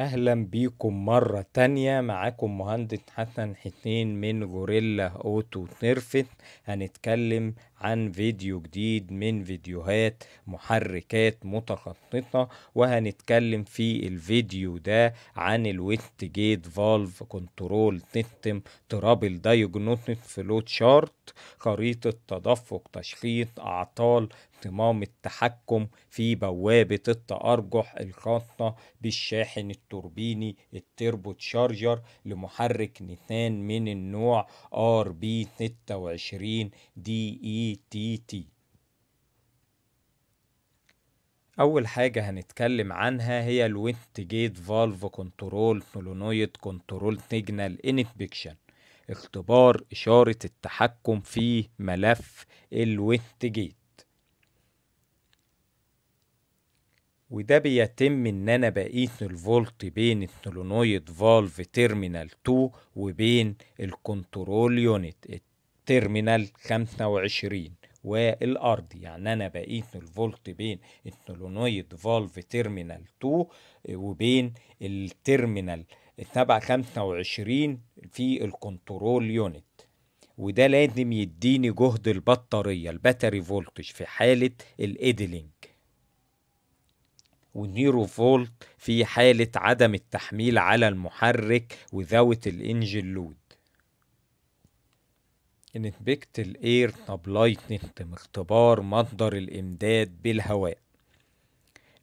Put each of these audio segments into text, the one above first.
اهلا بيكم مرة تانية معاكم مهندس حسن حسين من غوريلا اوتو نرفت هنتكلم عن فيديو جديد من فيديوهات محركات متخططة وهنتكلم في الفيديو ده عن الويست جيت فالف كنترول سيستم ترابل دايجنوستيك فلوت شارت خريطة تدفق تشخيص اعطال اهتمام التحكم في بوابة التأرجح الخاصة بالشاحن التوربيني التربو تشارجر لمحرك نيسان من النوع RB26 DETT أول حاجة هنتكلم عنها هي الويست جيت فالف كنترول سولونويد كنترول سيجنال انسبكشن اختبار إشارة التحكم في ملف الويست جيت وده بيتم ان انا بقيت الفولت بين التولونويد فالف تيرمينال 2 وبين الكنترول يونت التيرمينال 25 والارض يعني انا بقيت الفولت بين التولونويد فالف تيرمينال 2 وبين التيرمينال تبع في الكنترول يونت وده لازم يديني جهد البطارية الباتري فولتج في حالة الإيدلينج ونيرو فولت في حالة عدم التحميل على المحرك without الانجل لود انتبكت الاير لايتنج اختبار مصدر الامداد بالهواء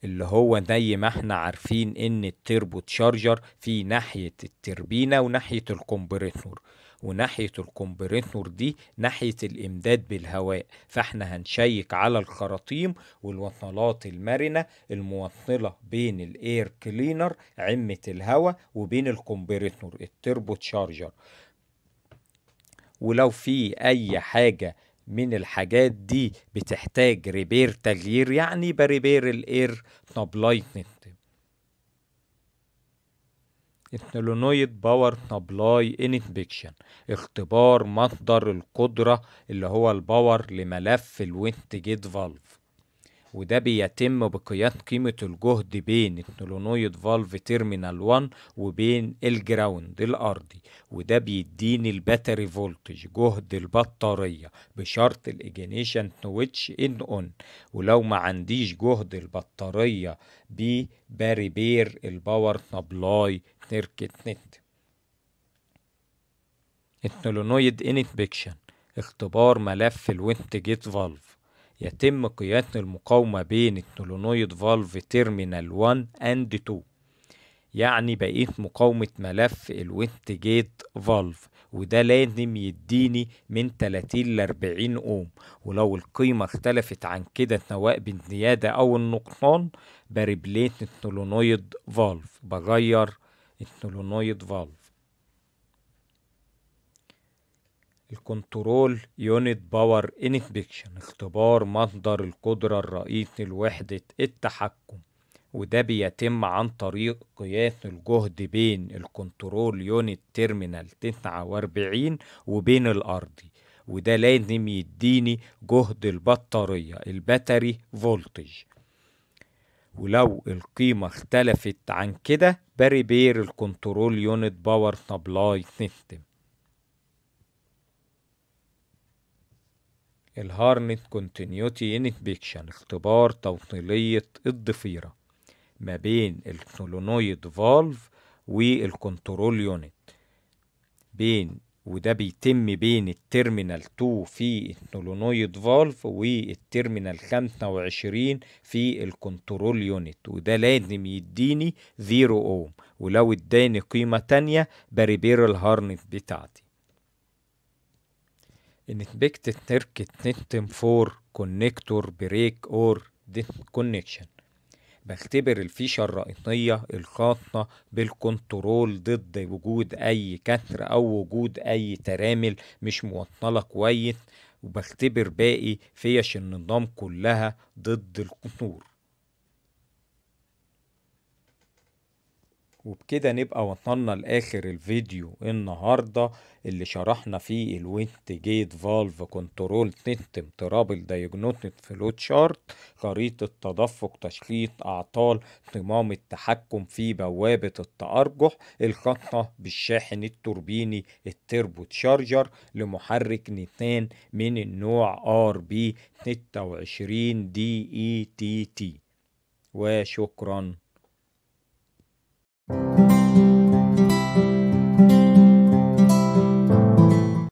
اللي هو زي ما احنا عارفين ان التربو تشارجر في ناحية التربينة وناحية الكمبريتور وناحية الكومبريتور دي ناحية الإمداد بالهواء فاحنا هنشيك على الخراطيم والوطنلات المرنة الموطنلة بين الاير كلينر عمة الهواء وبين الكومبريتور التربو تشارجر ولو في أي حاجة من الحاجات دي بتحتاج ريبير تغيير يعني بريبير الاير تابلايتنت التلونويد باور سبلاي انفكشن اختبار مصدر القدرة اللي هو الباور لملف الوينت جيت فالف وده بيتم بقياس قيمة الجهد بين التولونويد فالف تيرمينال 1 وبين الجراوند الأرضي وده بيديني الباتري فولتج جهد البطارية بشرط الإيجينيشن سويتش إن أون ولو ما عنديش جهد البطارية بي بير الباور سبلاي سيركت نت التولونويد انسبكشن اختبار ملف الوينت جيت فالف يتم قياس المقاومة بين التولونويد فالف تيرمينال 1 اند 2 يعني بقيت مقاومة ملف الوينت جيت فالف وده لازم يديني من 30 ل 40 اوم ولو القيمة اختلفت عن كده سواء بالزيادة او النقصان بريبليت التولونويد فالف بغير التولونويد فالف الكنترول يونت باور انكبكشن اختبار مصدر القدرة الرئيسي لوحدة التحكم وده بيتم عن طريق قياس الجهد بين الكنترول يونت تيرمينال 49 وبين الأرضي وده لازم يديني جهد البطارية الباتري فولتج ولو القيمة اختلفت عن كده بريبير الكنترول يونت باور سبلاي سيستم الهارنت كونتينيوتي انكبيكشن اختبار توطيلية الضفيرة ما بين الكلونويد فالف والكنترول يونت بين وده بيتم بين التيرمينال 2 في النولونويد فالف والتيرمينال 25 في الكنترول يونت وده لازم يديني 0 اوم ولو اداني قيمة تانية بريبير الهارنت بتاعتي inspect circuit فور كونكتور بريك اور ديت كونكشن بختبر الفيشة الرئيسية الخاصة بالكنترول ضد وجود أي كسر أو وجود أي ترامل مش موصلة كويس وبختبر باقي فيش النظام كلها ضد الكسور وبكده نبقى وصلنا لاخر الفيديو النهارده اللي شرحنا فيه الوينت جيت فالف كنترول سيستم ترابل دايجنوستيك فلوت شارت خريطه تدفق تشخيص اعطال صمام التحكم في بوابه التارجح الخاصه بالشاحن التوربيني التربو تشارجر لمحرك نيسان من النوع ار بي 26 دي اي تي تي وشكرا thank you